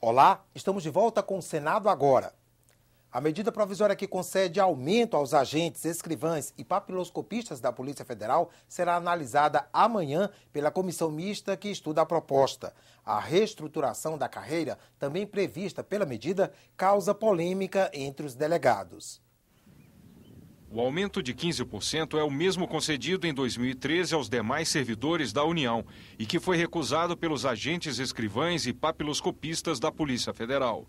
Olá, estamos de volta com o Senado agora. A medida provisória que concede aumento aos agentes, escrivães e papiloscopistas da Polícia Federal será analisada amanhã pela comissão mista que estuda a proposta. A reestruturação da carreira, também prevista pela medida, causa polêmica entre os delegados. O aumento de 15% é o mesmo concedido em 2013 aos demais servidores da União e que foi recusado pelos agentes escrivães e papiloscopistas da Polícia Federal.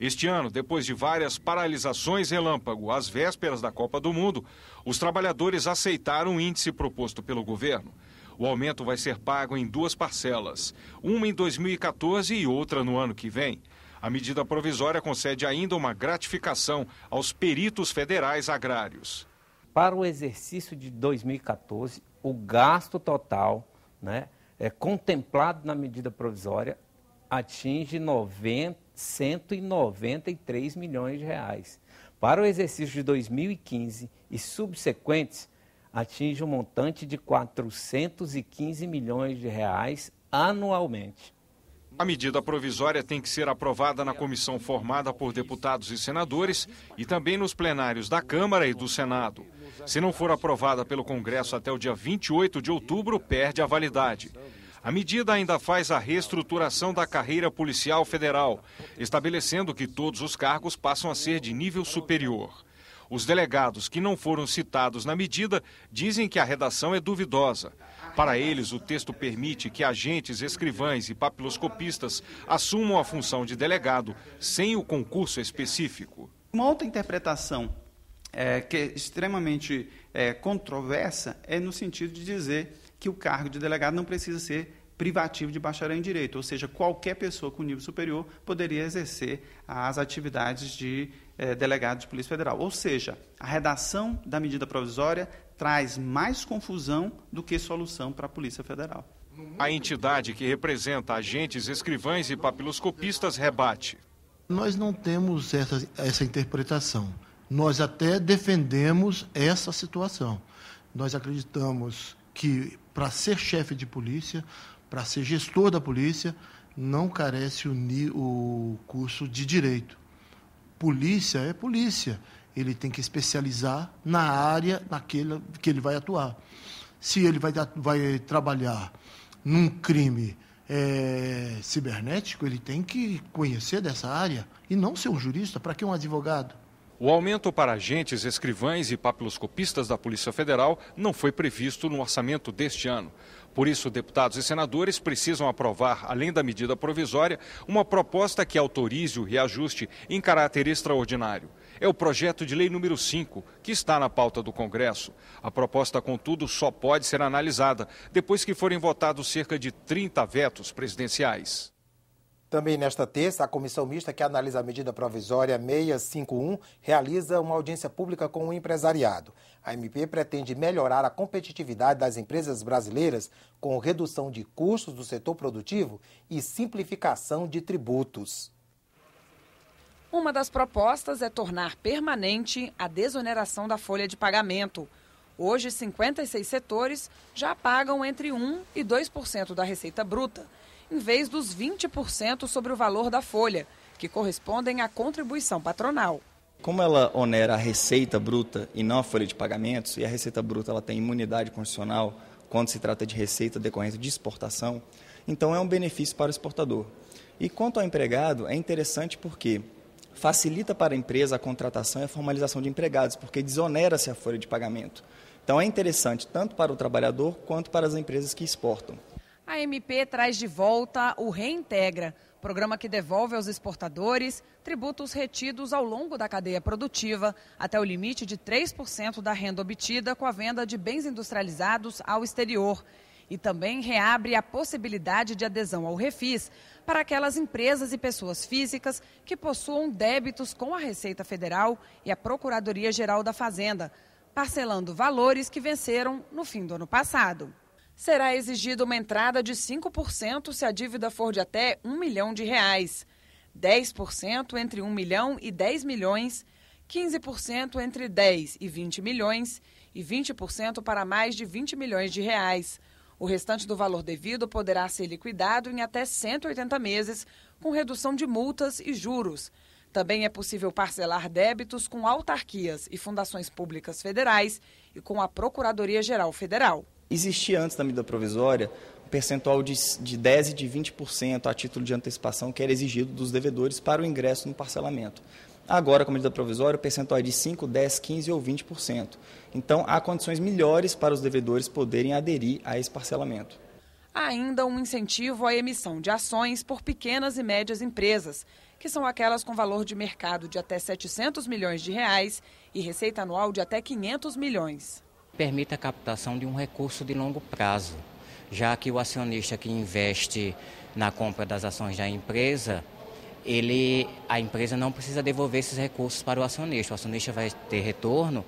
Este ano, depois de várias paralisações relâmpago às vésperas da Copa do Mundo, os trabalhadores aceitaram o índice proposto pelo governo. O aumento vai ser pago em duas parcelas, uma em 2014 e outra no ano que vem. A medida provisória concede ainda uma gratificação aos peritos federais agrários. Para o exercício de 2014, o gasto total né, é contemplado na medida provisória atinge 90, 193 milhões de reais. Para o exercício de 2015 e subsequentes, atinge um montante de 415 milhões de reais anualmente. A medida provisória tem que ser aprovada na comissão formada por deputados e senadores e também nos plenários da Câmara e do Senado. Se não for aprovada pelo Congresso até o dia 28 de outubro, perde a validade. A medida ainda faz a reestruturação da carreira policial federal, estabelecendo que todos os cargos passam a ser de nível superior. Os delegados que não foram citados na medida dizem que a redação é duvidosa. Para eles, o texto permite que agentes, escrivães e papiloscopistas assumam a função de delegado sem o concurso específico. Uma outra interpretação é, que é extremamente é, controversa é no sentido de dizer que o cargo de delegado não precisa ser privativo de bacharel em direito, ou seja, qualquer pessoa com nível superior poderia exercer as atividades de eh, delegado de Polícia Federal. Ou seja, a redação da medida provisória traz mais confusão do que solução para a Polícia Federal. A entidade que representa agentes, escrivães e papiloscopistas rebate. Nós não temos essa, essa interpretação. Nós até defendemos essa situação. Nós acreditamos que, para ser chefe de polícia, para ser gestor da polícia, não carece o, o curso de direito. Polícia é polícia. Ele tem que especializar na área naquela que ele vai atuar. Se ele vai, vai trabalhar num crime é, cibernético, ele tem que conhecer dessa área e não ser um jurista. Para que um advogado? O aumento para agentes, escrivães e papiloscopistas da Polícia Federal não foi previsto no orçamento deste ano. Por isso, deputados e senadores precisam aprovar, além da medida provisória, uma proposta que autorize o reajuste em caráter extraordinário. É o projeto de lei número 5, que está na pauta do Congresso. A proposta, contudo, só pode ser analisada depois que forem votados cerca de 30 vetos presidenciais. Também nesta terça, a comissão mista que analisa a medida provisória 651 realiza uma audiência pública com o empresariado. A MP pretende melhorar a competitividade das empresas brasileiras com redução de custos do setor produtivo e simplificação de tributos. Uma das propostas é tornar permanente a desoneração da folha de pagamento. Hoje, 56 setores já pagam entre 1% e 2% da receita bruta em vez dos 20% sobre o valor da folha, que correspondem à contribuição patronal. Como ela onera a receita bruta e não a folha de pagamentos, e a receita bruta ela tem imunidade constitucional quando se trata de receita decorrente de exportação, então é um benefício para o exportador. E quanto ao empregado, é interessante porque facilita para a empresa a contratação e a formalização de empregados, porque desonera-se a folha de pagamento. Então é interessante tanto para o trabalhador quanto para as empresas que exportam a MP traz de volta o Reintegra, programa que devolve aos exportadores tributos retidos ao longo da cadeia produtiva até o limite de 3% da renda obtida com a venda de bens industrializados ao exterior. E também reabre a possibilidade de adesão ao Refis para aquelas empresas e pessoas físicas que possuam débitos com a Receita Federal e a Procuradoria Geral da Fazenda, parcelando valores que venceram no fim do ano passado será exigida uma entrada de 5% se a dívida for de até 1 milhão de reais, 10% entre 1 milhão e 10 milhões, 15% entre 10 e 20 milhões e 20% para mais de 20 milhões de reais. O restante do valor devido poderá ser liquidado em até 180 meses, com redução de multas e juros. Também é possível parcelar débitos com autarquias e fundações públicas federais e com a Procuradoria-Geral Federal. Existia antes da medida provisória um percentual de, de 10% e de 20% a título de antecipação que era exigido dos devedores para o ingresso no parcelamento. Agora, com a medida provisória, o percentual é de 5, 10, 15 ou 20%. Então, há condições melhores para os devedores poderem aderir a esse parcelamento. Há ainda um incentivo à emissão de ações por pequenas e médias empresas, que são aquelas com valor de mercado de até 700 milhões de reais e receita anual de até 500 milhões permita a captação de um recurso de longo prazo, já que o acionista que investe na compra das ações da empresa, ele, a empresa não precisa devolver esses recursos para o acionista. O acionista vai ter retorno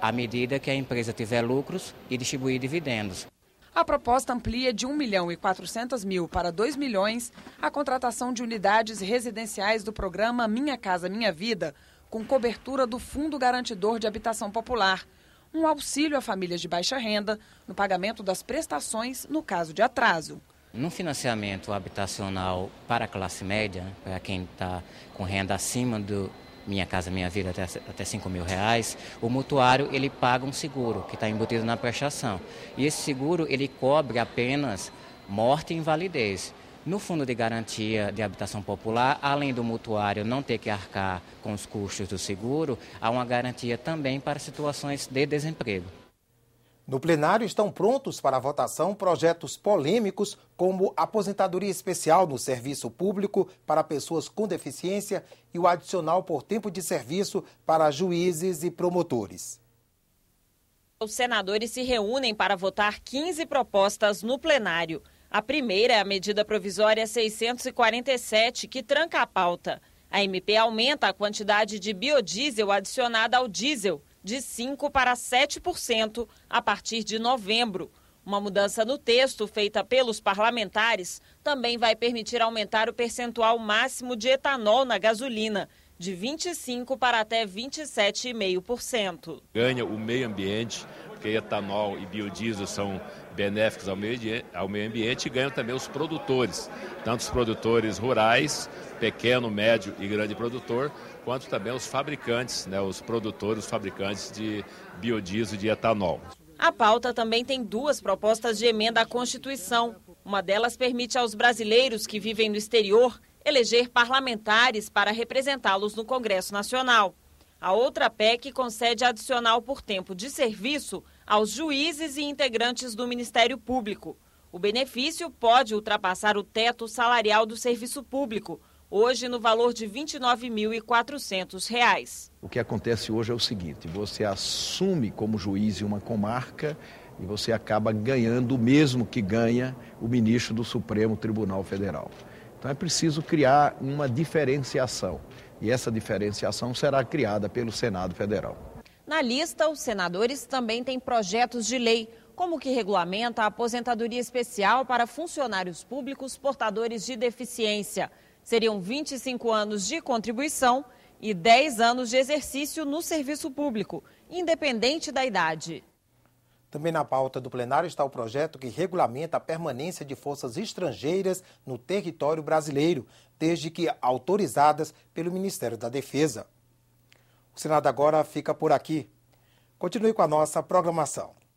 à medida que a empresa tiver lucros e distribuir dividendos. A proposta amplia de 1 milhão e 400 mil para 2 milhões a contratação de unidades residenciais do programa Minha Casa Minha Vida, com cobertura do Fundo Garantidor de Habitação Popular, um auxílio a famílias de baixa renda no pagamento das prestações no caso de atraso. No financiamento habitacional para a classe média, para quem está com renda acima do Minha Casa Minha Vida até, até 5 mil reais, o mutuário ele paga um seguro que está embutido na prestação. E esse seguro ele cobre apenas morte e invalidez. No Fundo de Garantia de Habitação Popular, além do mutuário não ter que arcar com os custos do seguro, há uma garantia também para situações de desemprego. No plenário estão prontos para votação projetos polêmicos como aposentadoria especial no serviço público para pessoas com deficiência e o adicional por tempo de serviço para juízes e promotores. Os senadores se reúnem para votar 15 propostas no plenário. A primeira é a medida provisória 647, que tranca a pauta. A MP aumenta a quantidade de biodiesel adicionada ao diesel de 5% para 7% a partir de novembro. Uma mudança no texto feita pelos parlamentares também vai permitir aumentar o percentual máximo de etanol na gasolina, de 25% para até 27,5%. Ganha o meio ambiente, porque etanol e biodiesel são benéficos ao meio, ao meio ambiente, e ganham também os produtores, tanto os produtores rurais, pequeno, médio e grande produtor, quanto também os fabricantes, né, os produtores, os fabricantes de biodiesel e de etanol. A pauta também tem duas propostas de emenda à Constituição. Uma delas permite aos brasileiros que vivem no exterior eleger parlamentares para representá-los no Congresso Nacional. A outra PEC concede adicional por tempo de serviço aos juízes e integrantes do Ministério Público. O benefício pode ultrapassar o teto salarial do serviço público, hoje no valor de R$ 29.400. O que acontece hoje é o seguinte: você assume como juiz uma comarca e você acaba ganhando o mesmo que ganha o ministro do Supremo Tribunal Federal. Então é preciso criar uma diferenciação. E essa diferenciação será criada pelo Senado Federal. Na lista, os senadores também têm projetos de lei, como o que regulamenta a aposentadoria especial para funcionários públicos portadores de deficiência. Seriam 25 anos de contribuição e 10 anos de exercício no serviço público, independente da idade. Também na pauta do plenário está o projeto que regulamenta a permanência de forças estrangeiras no território brasileiro, desde que autorizadas pelo Ministério da Defesa. O Senado agora fica por aqui. Continue com a nossa programação.